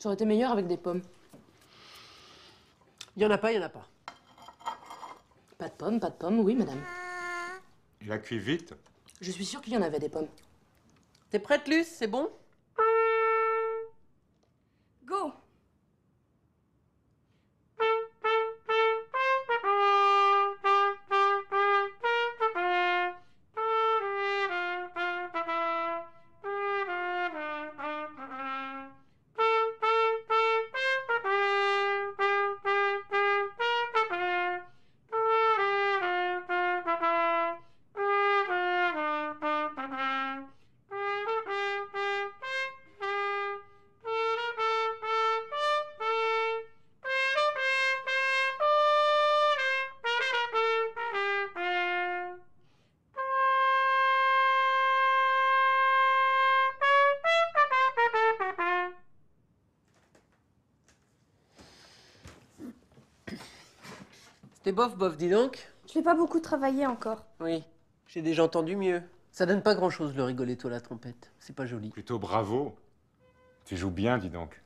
Ça été meilleur avec des pommes. Il y en a pas, il y en a pas. Pas de pommes, pas de pommes, oui, madame. Il a cuit vite. Je suis sûre qu'il y en avait des pommes. T'es prête, Luce C'est bon Go T'es bof, bof, dis donc. Je n'ai pas beaucoup travaillé encore. Oui, j'ai déjà entendu mieux. Ça donne pas grand-chose le rigoler, toi, la trompette. C'est pas joli. Plutôt bravo. Tu joues bien, dis donc.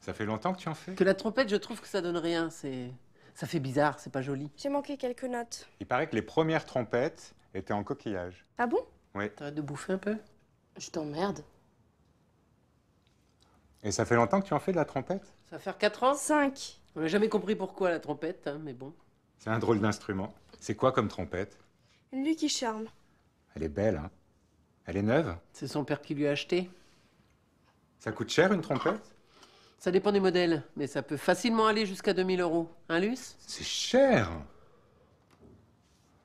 Ça fait longtemps que tu en fais Que la trompette, je trouve que ça donne rien. C'est. Ça fait bizarre, c'est pas joli. J'ai manqué quelques notes. Il paraît que les premières trompettes étaient en coquillage. Ah bon Oui. T'arrêtes de bouffer un peu Je t'emmerde. Et ça fait longtemps que tu en fais de la trompette Ça va faire 4 ans 5. On n'a jamais compris pourquoi la trompette, hein, mais bon. C'est un drôle d'instrument. C'est quoi comme trompette Une qui charme. Elle est belle, hein Elle est neuve C'est son père qui lui a acheté. Ça coûte cher une trompette Ça dépend des modèles, mais ça peut facilement aller jusqu'à 2000 euros. Hein, Luce C'est cher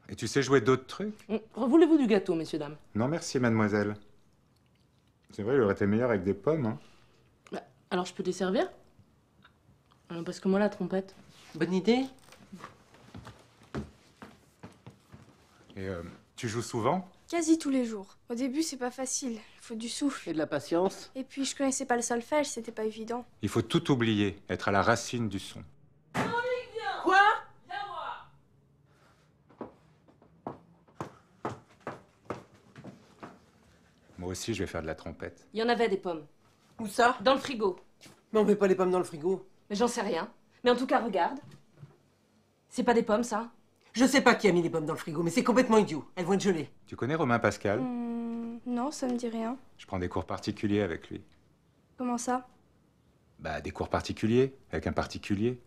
Et tu sais jouer d'autres trucs mm, Revoulez-vous du gâteau, messieurs, dames Non, merci, mademoiselle. C'est vrai, il aurait été meilleur avec des pommes, hein bah, Alors, je peux desservir euh, Parce que moi, la trompette. Bonne idée Et euh, tu joues souvent Quasi tous les jours. Au début, c'est pas facile. Il faut du souffle. Et de la patience. Et puis, je connaissais pas le solfège, c'était pas évident. Il faut tout oublier, être à la racine du son. Quoi Moi aussi, je vais faire de la trompette. Il y en avait des pommes. Où ça Dans le frigo. Mais on met pas les pommes dans le frigo. Mais j'en sais rien. Mais en tout cas, regarde. C'est pas des pommes, ça je sais pas qui a mis les pommes dans le frigo, mais c'est complètement idiot. Elles vont être gelées. Tu connais Romain Pascal hmm, Non, ça me dit rien. Je prends des cours particuliers avec lui. Comment ça Bah, des cours particuliers, avec un particulier.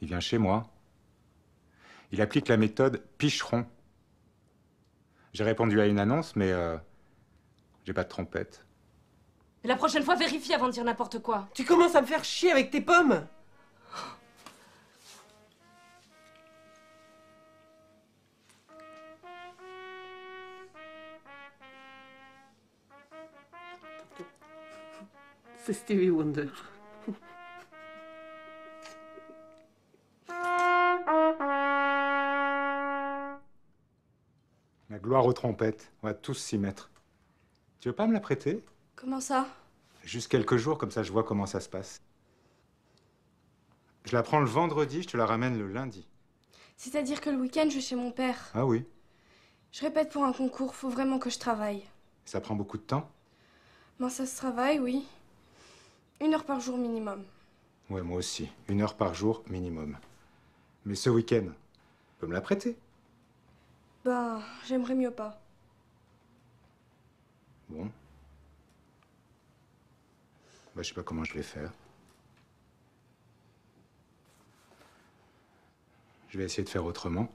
Il vient chez moi. Il applique la méthode picheron. J'ai répondu à une annonce, mais euh, j'ai pas de trompette. la prochaine fois, vérifie avant de dire n'importe quoi. Tu commences à me faire chier avec tes pommes c'est Stevie Wonder. La gloire aux trompettes, on va tous s'y mettre. Tu veux pas me la prêter Comment ça Juste quelques jours, comme ça je vois comment ça se passe. Je la prends le vendredi, je te la ramène le lundi. C'est-à-dire que le week-end, je suis chez mon père. Ah oui Je répète pour un concours, faut vraiment que je travaille. Ça prend beaucoup de temps Moi ben, ça se travaille, oui. Une heure par jour minimum. Ouais, moi aussi. Une heure par jour minimum. Mais ce week-end, tu peux me la prêter Ben, j'aimerais mieux pas. Bon. Bah, je sais pas comment je vais faire. Je vais essayer de faire autrement.